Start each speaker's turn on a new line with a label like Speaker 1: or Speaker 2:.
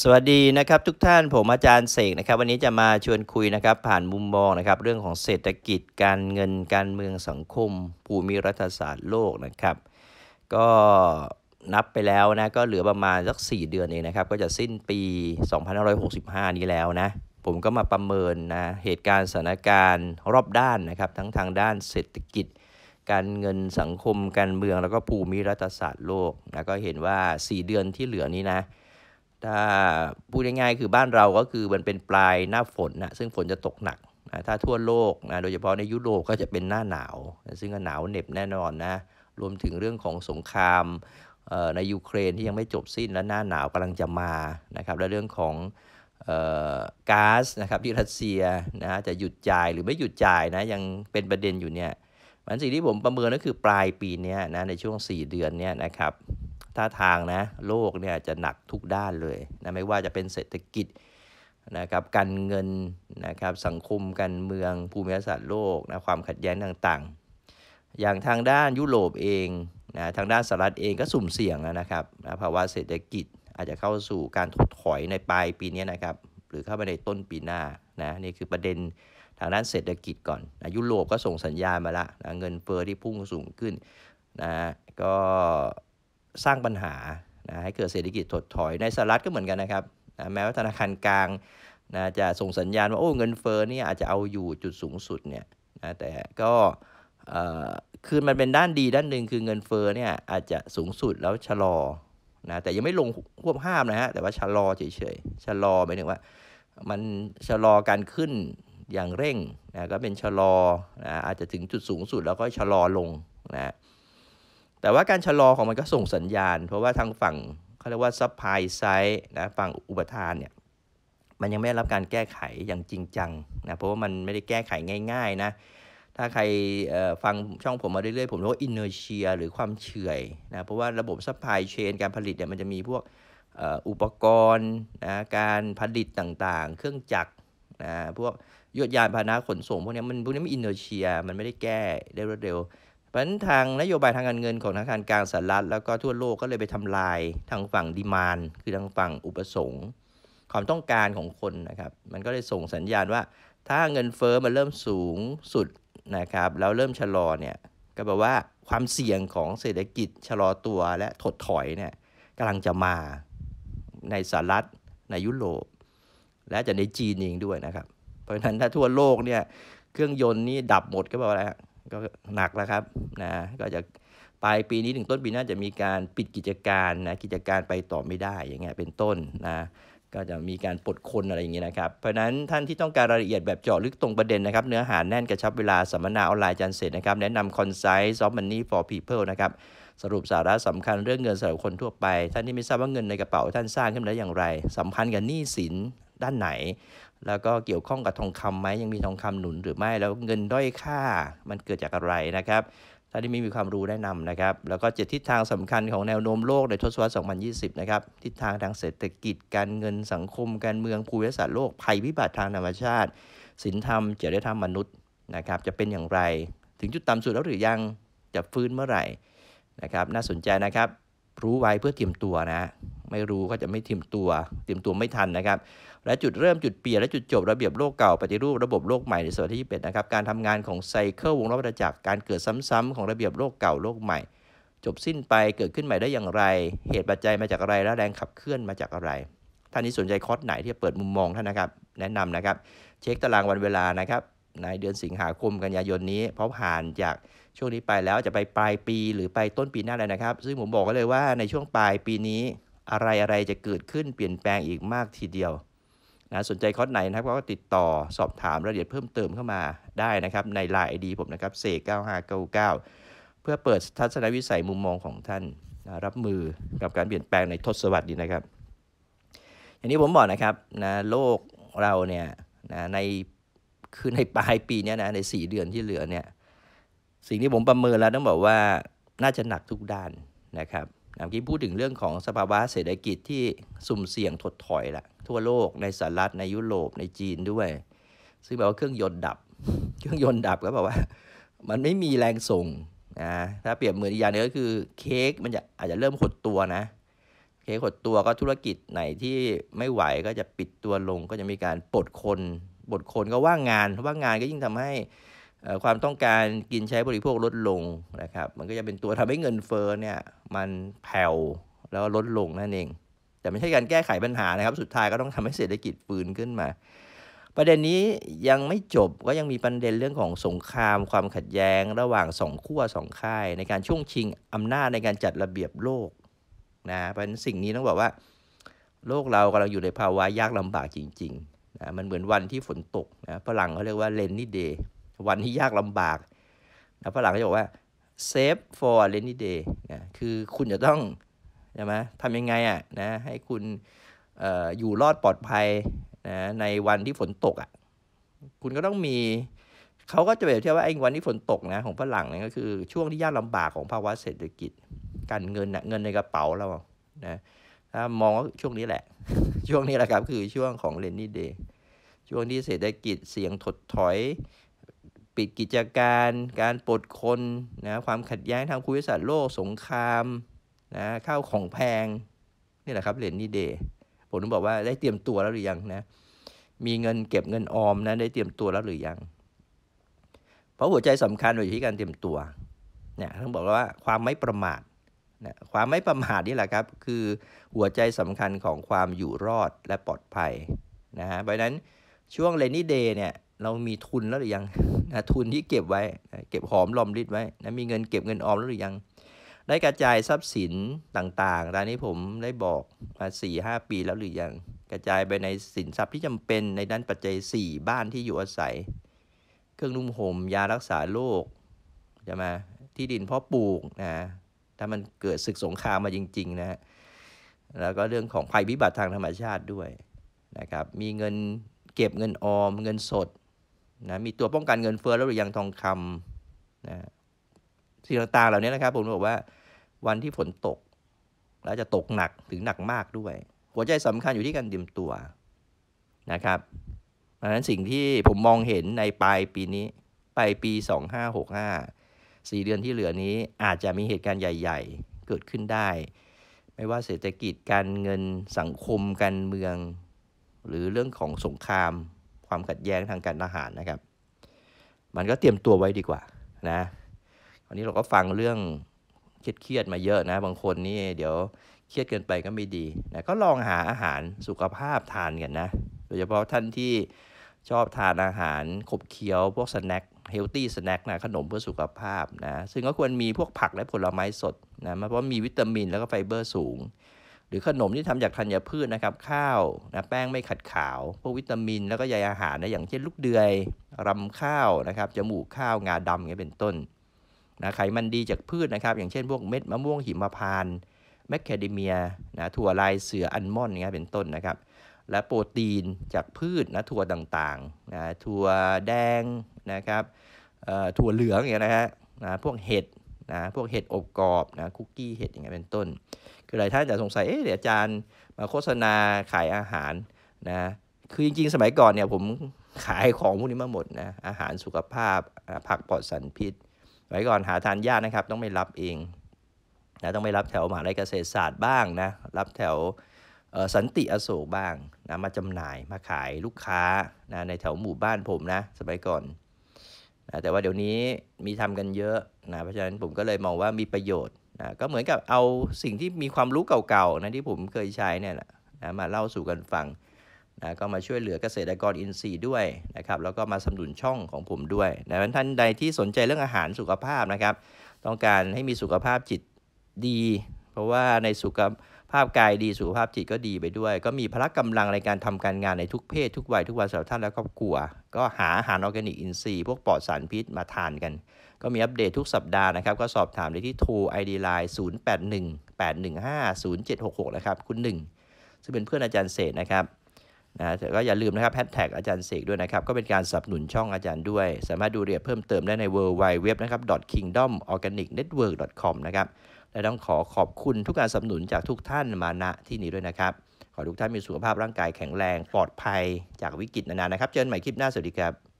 Speaker 1: สวัสดีนะครับทุกท่านผมอาจารย์เสกนะครับ วันนี้จะมาชวนคุยนะครับ ผ่านมุมมองนะครับเรื่องของเศรษฐกิจ การเงินการเมืองสังคม ภูมิรัฐศาสตร์โลกนะครับ ก็นับไปแล้วนะก็เหลือประมาณสัก 4 เดือนเองนะครับก็จะสิ้นปี 2565 นี้แล้วนะผมก็มาประเมินนะเหตุการณ์สถานการณ์รอบด้านนะครับ ทั้งทางด้านเศรษฐกิจ การเงินสังคมการเมืองแล้วก็ภูมิรัฐศาสตร์โลกนะก็เห็นว่า 4 เดือนที่เหลือนี้นะถ้าพูดง่ายๆคือบ้านเราก็คือมันเป็นปลายหน้าฝนนะซึ่งฝนจะตกหนักนะถ้าทั่วโลกนะโดยเฉพาะในยุโรปก็จะเป็นหน้าหนาวนะซึ่งหนาวเหน็บแน่นอนนะรวมถึงเรื่องของสงครามในยูเครนที่ยังไม่จบสิ้นและหน้าหนาวกำลังจะมานะครับ และเรื่องของก๊าซนะครับที่รัสเซียนะจะหยุดจ่ายหรือไม่หยุดจ่ายนะยังเป็นประเด็นอยู่เนี่ยมันสิ่งที่ผมประเมินก็คือปลายปีนี้นะในช่วง 4 เดือนเนี่ยนะครับท่าทางนะโลกเนี่ยจะหนักทุกด้านเลยนะไม่ว่าจะเป็นเศรษฐกิจนะครับการเงินนะครับสังคมการเมืองภูมิศาสตร์โลกนะความขัดแย้งต่างๆ อย่างทางด้านยุโรปเองนะทางด้านสหรัฐเองก็สุ่มเสี่ยงนะครับนะภาวะเศรษฐกิจอาจจะเข้าสู่การถดถอยในปลายปีนี้นะครับหรือเข้าไปในต้นปีหน้านะนี่คือประเด็นทางด้านเศรษฐกิจก่อนนะยุโรปก็ส่งสัญญาณมาละนะเงินเฟอ้อที่พุ่งสูงขึ้นนะก็สร้างปัญหานะให้เกิดเศรษฐกิจถดถอย ในสหรัฐก็เหมือนกันนะครับนะแม้ว่าธนาคารกลางนะจะส่งสัญญาณว่าโอ้เงินเฟ้อนี่อาจจะเอาอยู่จุดสูงสุดเนี่ยนะแต่ก็คือมันเป็นด้านดีด้านหนึ่งคือเงินเฟ้อเนี่ยอาจจะสูงสุดแล้วชะลอนะแต่ยังไม่ลงควบห้ามนะฮะ แต่ว่าชะลอเฉยๆ ชะลอหมายถึงว่า มันชะลอการขึ้นอย่างเร่งนะก็เป็นชะลอนะอาจจะถึงจุดสูงสุดแล้วก็ชะลอลงนะแต่ว่าการชะลอของมันก็ส่งสัญญาณ เพราะว่าทางฝั่งเขาเรียกว่าซัพพลายไซด์นะฝั่งอุปทานเนี่ยมันยังไม่ได้รับการแก้ไขอย่างจริงจังนะเพราะว่ามันไม่ได้แก้ไขง่ายๆนะถ้าใครฟังช่องผมมาเรื่อยๆผมเรียกว่าอินเนอร์เชีย หรือความเฉื่อยนะเพราะว่าระบบซัพพลายเชนการผลิตเนี่ยมันจะมีพวกอุปกรณ์นะการผลิตต่างๆ เครื่องจักรนะพวกยวดยานพาหนะขนส่งพวกนี้มันพวกนี้มันอินเนอร์เชียมันไม่ได้แก้ได้รวดเร็วเพราะฉะนั้นทางนโยบายทางการเงินของธนาคารกลางสหรัฐแล้วก็ทั่วโลกก็เลยไปทำลายทางฝั่งดีมานคือทางฝั่งอุปสงค์ ความต้องการของคนนะครับมันก็เลยส่งสัญญาณว่า ถ้าเงินเฟอ้อมันเริ่มสูงสุดนะครับแล้วเริ่มชะลอเนี่ยก็แปลว่าความเสี่ยงของเศรษฐกิจชะลอตัวและถดถอยเนี่ยกำลังจะมาในสหรัฐในยุโรปและจะในจีนเองด้วยนะครับเพราะฉะนั้นถ้าทั่วโลกเนี่ยเครื่องยนต์นี่ดับหมดก็แปลว่าอะไรก็หนักแล้วครับนะก็จะปลายปีนี้ถึงต้นปีหน้าจะมีการปิดกิจการนะกิจการไปต่อไม่ได้อย่างเงี้ยเป็นต้นนะก็จะมีการปลดคนอะไรอย่างเงี้ยนะครับ เพราะนั้นท่านที่ต้องการรายละเอียดแบบเจาะลึกตรงประเด็นนะครับ เนื้อหาแน่นกระชับเวลาสัมมนาออนไลน์จันเสร็จนะครับ แนะนำคอนไซส์ซอฟต์มันนี่ฟอร์พีเพิลนะครับ สรุปสาระสำคัญเรื่องเงินสำหรับคนทั่วไป ท่านที่ไม่ทราบว่าเงินในกระเป๋าท่านสร้างขึ้นมาได้อย่างไร สัมพันธ์กับหนี้สินด้านไหนแล้วก็เกี่ยวข้องกับทองคำไหมยังมีทองคำหนุนหรือไม่แล้วเงินด้อยค่ามันเกิดจากอะไรนะครับท่านที่มีมีความรู้แนะนำนะครับ แล้วก็เจ็ดทิศทางสำคัญของแนวโน้มโลกในทศวรรษ 2020 นะครับทิศทางทางเศรษฐกิจการเงินสังคมการเมืองภูมิศาสตร์โลก ภัยพิบัติทางธรรมชาติศิลธรรมจริยธรรมมนุษย์นะครับ จะเป็นอย่างไร ถึงจุดต่ำสุดแล้วหรือยังจะฟื้นเมื่อไหร่นะครับ น่าสนใจนะครับ รู้ไว้เพื่อเตรียมตัวนะไม่รู้ก็จะไม่เตรียมตัวเตรียมตัวไม่ทันนะครับ และจุดเริ่มจุดเปลี่ยนและจุดจบระเบียบโลกเก่าปฏิรูประบบโลกใหม่ในศตวรรษที่21นะครับ การทำงานของไซเคิลวงรอบวัฏจักรการเกิดซ้ำ ๆ ของระเบียบโลกเก่าโลกใหม่ จบสิ้นไปเกิดขึ้นใหม่ได้อย่างไร เหตุปัจจัยมาจากอะไรและแรงขับเคลื่อนมาจากอะไร ท่านนี้สนใจคอร์สไหนที่จะเปิดมุมมองท่านนะครับ แนะนำนะครับ เช็คตารางวันเวลานะครับในเดือนสิงหาคมกันยายนนี้ เพราะผ่านจากช่วงนี้ไปแล้วจะไปปลายปีหรือไปต้นปีหน้าเลยนะครับซึ่งผมบอกก็เลยว่าในช่วงปลายปีนี้อะไรอะไรจะเกิดขึ้นเปลี่ยนแปลงอีกมากทีเดียวนะสนใจคอร์สไหนนะครับก็ติดต่อสอบถามรายละเอียดเพิ่มเติมเข้ามาได้นะครับในไลน์ไอดีผมนะครับเซก9599เพื่อเปิดทัศนวิสัยมุมมองของท่านนะรับมือกับการเปลี่ยนแปลงในทศวรรษนี้นะครับ อย่างนี้ผมบอกนะครับนะโลกเราเนี่ยนะในคือในปลายปีนี้นะใน 4 เดือนที่เหลือเนี่ยสิ่งที่ผมประเมินแล้วต้องบอกว่า น่าจะหนักทุกด้านนะครับนะกี้พูดถึงเรื่องของสภาวะเศรษฐกิจที่ สุ่มเสี่ยงถดถอยละทั่วโลกในสหรัฐในยุโรปในจีนด้วย ซึ่งแปลว่าเครื่องยนต์ดับ เครื่องยนต์ดับก็บอกว่า มันไม่มีแรงส่งนะถ้าเปรียบเหมือนอีกอย่างนึงก็คือเค้กมันจะอาจจะเริ่มหดตัวนะ เค้กหดตัวก็ธุรกิจไหนที่ไม่ไหวก็จะปิดตัวลงก็จะมีการปลดคนปลดคนก็ว่างงานว่างงานก็ยิ่งทำให้ความต้องการกินใช้บริโภคลดลงนะครับ มันก็จะเป็นตัวทำให้เงินเฟ้อเนี่ยมันแผ่วแล้วลดลงนั่นเอง แต่ไม่ใช่การแก้ไขปัญหานะครับ สุดท้ายก็ต้องทำให้เศรษฐกิจฟื้นขึ้นมา ประเด็นนี้ยังไม่จบ ก็ยังมีประเด็นเรื่องของสงครามความขัดแย้ง ระหว่างสองขั้วสองค่าย ในการช่วงชิงอำนาจในการจัดระเบียบโลกนะเพราะฉะนั้นสิ่งนี้ต้องบอกว่า โลกเรากำลังอยู่ในภาวะยากลำบากจริงๆนะ มันเหมือนวันที่ฝนตกนะ ฝรั่งเขาเรียกว่าเลนนี่เดย์วันที่ยากลำบากนะฝรั่งก็จะบอกว่า save for rainy day นะคือคุณจะต้อง ใช่ไหมทำยังไงอ่ะ นะ ให้คุณอออยู่รอดปลอดภัยนะในวันที่ฝนตกอ่ะ คุณก็ต้องมี เขาก็จะแบบเทียบว่าไอ้วันที่ฝนตกนะของฝรั่งเนี่ยก็คือช่วงที่ยากลำบากของภาวะเศรษฐกิจ การเงินนะเงินในกระเป๋าเรา นะ ถ้ามองว่าช่วงนี้แหละ ช่วงนี้แหละครับ คือช่วงของเรนนี่เดย์ช่วงที่เศรษฐกิจเสี่ยงถดถอยปิดกิจการ การปลดคน นะ ความขัดแย้งทางภูมิศาสตร์โลกสงคราม นะ ข้าว ของแพง นี่แหละครับเหรียญนี่เดย์ ผมต้องบอกว่า ได้เตรียมตัวแล้วหรือยังนะ มีเงินเก็บเงินออมนะ ได้เตรียมตัวแล้วหรือยัง เพราะหัวใจสำคัญอยู่ที่การเตรียมตัว เนี่ย ต้องบอกว่า ความไม่ประมาทนะความไม่ประมาทนี่แหละครับ คือหัวใจสำคัญของความอยู่รอดและปลอดภัย นะฮะเพราะนั้น ช่วงเลนี่เดย์ เนี่ยเรามีทุนแล้วหรือยังนะทุนที่เก็บไว้นะเก็บหอมลอมริดไว้นะมีเงินเก็บเงินออมแล้วหรือยัง ได้กระจายทรัพย์สินต่างๆตอนนี้ผมได้บอกมาสี่ห้าปีแล้วหรือยัง กระจายไปในสินทรัพย์ที่จำเป็นในด้านปัจจัย 4 บ้านที่อยู่อาศัย เครื่องนุ่มห่มยารักษาโรคจะมาที่ดินเพาะปลูก นะถ้ามันเกิดศึกสงครามมาจริงๆนะ แล้วก็เรื่องของภัยพิบัติทางธรรมชาติด้วยนะครับ มีเงินเก็บเงินออมเงินสดนะมีตัวป้องกันเงินเฟ้อแล้วหรือยังทองคำนะสิ่งต่างๆเหล่านี้นะครับ ผมบอกว่าวันที่ฝนตก แล้วจะตกหนักถึงหนักมากด้วย หัวใจสำคัญอยู่ที่การเตรียมตัวนะครับเพราะฉะนั้นสิ่งที่ผมมองเห็นในปลายปีนี้ ปลายปี 2565สี่เดือนที่เหลือนี้อาจจะมีเหตุการณ์ใหญ่ ๆ เกิดขึ้นได้ ไม่ว่าเศรษฐกิจการเงินสังคมการเมืองหรือเรื่องของสงครามความขัดแย้งทางการทหารนะครับ มันก็เตรียมตัวไว้ดีกว่านะวันนี้เราก็ฟังเรื่องเครียดๆมาเยอะนะ บางคนนี่เดี๋ยวเครียดเกินไปก็ไม่ดีนะ ก็ลองหาอาหารสุขภาพทานกันนะ โดยเฉพาะท่านที่ชอบทานอาหารขบเคี้ยวพวกสแน็คเฮลตี้สแน็คนะขนมเพื่อสุขภาพนะ ซึ่งก็ควรมีพวกผักและผลไม้สดนะ เพราะมีวิตามินแล้วก็ไฟเบอร์สูงรือขนมที่ทำจากธัญพืชนะครับข้าวนะแป้งไม่ขัดขาว พวกวิตามินแล้วก็ใยอาหารนะอย่างเช่นลูกเดือยรำข้าวนะครับจมูกข้าวงาดำเงี้ยเป็นต้นนะไขมันดีจากพืชนะครับ อย่างเช่น พวกเม็ดมะม่วงหิมพานต์แมคแคเดเมียนะถั่วลายเสืออัลมอนด์เงี้ยเป็นต้นนะครับ และโปรตีนจากพืชนะถั่วต่างๆนะถั่วแดงนะครับถั่วเหลืองอย่างเงี้ยนะฮะนะพวกเห็ดนะพวกเห็ดอบกรอบนะคุกกี้เห็ดอย่างเงี้ยเป็นต้นคือหลายท่านจะสงสัยเอ๊ะเดี๋ยวอาจารย์มาโฆษณาขายอาหารนะคือจริงๆสมัยก่อนเนี่ยผมขายของพวกนี้มาหมดนะอาหารสุขภาพผักปลอดสารพิษสมัยก่อนหาทานยากนะครับต้องไปรับเองนะต้องไปรับแถวมหาลัยเกษตรศาสตร์บ้างนะรับแถวสันติอโศกบ้างนะมาจำหน่ายมาขายลูกค้านะในแถวหมู่บ้านผมนะสมัยก่อนนะแต่ว่าเดี๋ยวนี้มีทำกันเยอะนะเพราะฉะนั้นผมก็เลยมองว่ามีประโยชน์นะก็เหมือนกับเอาสิ่งที่มีความรู้เก่าๆนะที่ผมเคยใช้เนี่ยนะมาเล่าสู่กันฟังนะก็มาช่วยเหลือเกษตรกรอินทรีย์ด้วยนะครับแล้วก็มาสนับสนุนช่องของผมด้วยนะท่านใดที่สนใจเรื่องอาหารสุขภาพนะครับ ต้องการให้มีสุขภาพจิตดี เพราะว่าในสุขภาพกายดี สุขภาพจิตก็ดีไปด้วย ก็มีพละกำลังในการทำการงานในทุกเพศทุกวัยทุกวันสำหรับท่านและครอบครัว ก็หาอาหารออร์แกนิกอินทรีย์พวกปลอดสารพิษมาทานกัน ก็มีอัปเดตทุกสัปดาห์นะครับ ก็สอบถามได้ที่โทรไอดียไลน0 8 1 8 1 5 0 7 6 6 นะครับ คุณ 1 ซึ่งเป็นเพื่อนอาจารย์เศษนะครับนะแต่ก็อย่าลืมนะครับแฮชแท็กอาจารย์เสกด้วยนะครับก็เป็นการสนับสนุนช่องอาจารย์ด้วยสามารถดูเรียบเพิ่มเติมได้ใน w w w k i n g d o m o r g a n i c n e t w o r k c o m นะครับและต้องขอขอบคุณทุกการสนับสนุนจากทุกท่านมาณที่นี้ด้วยนะครับ ขอทุกท่านมีสุขภาพร่างกายแข็งแรงปลอดภัยจากวิกฤตนานานะครับ เจอกันใหม่คลิปหน้า สวัสดีครับ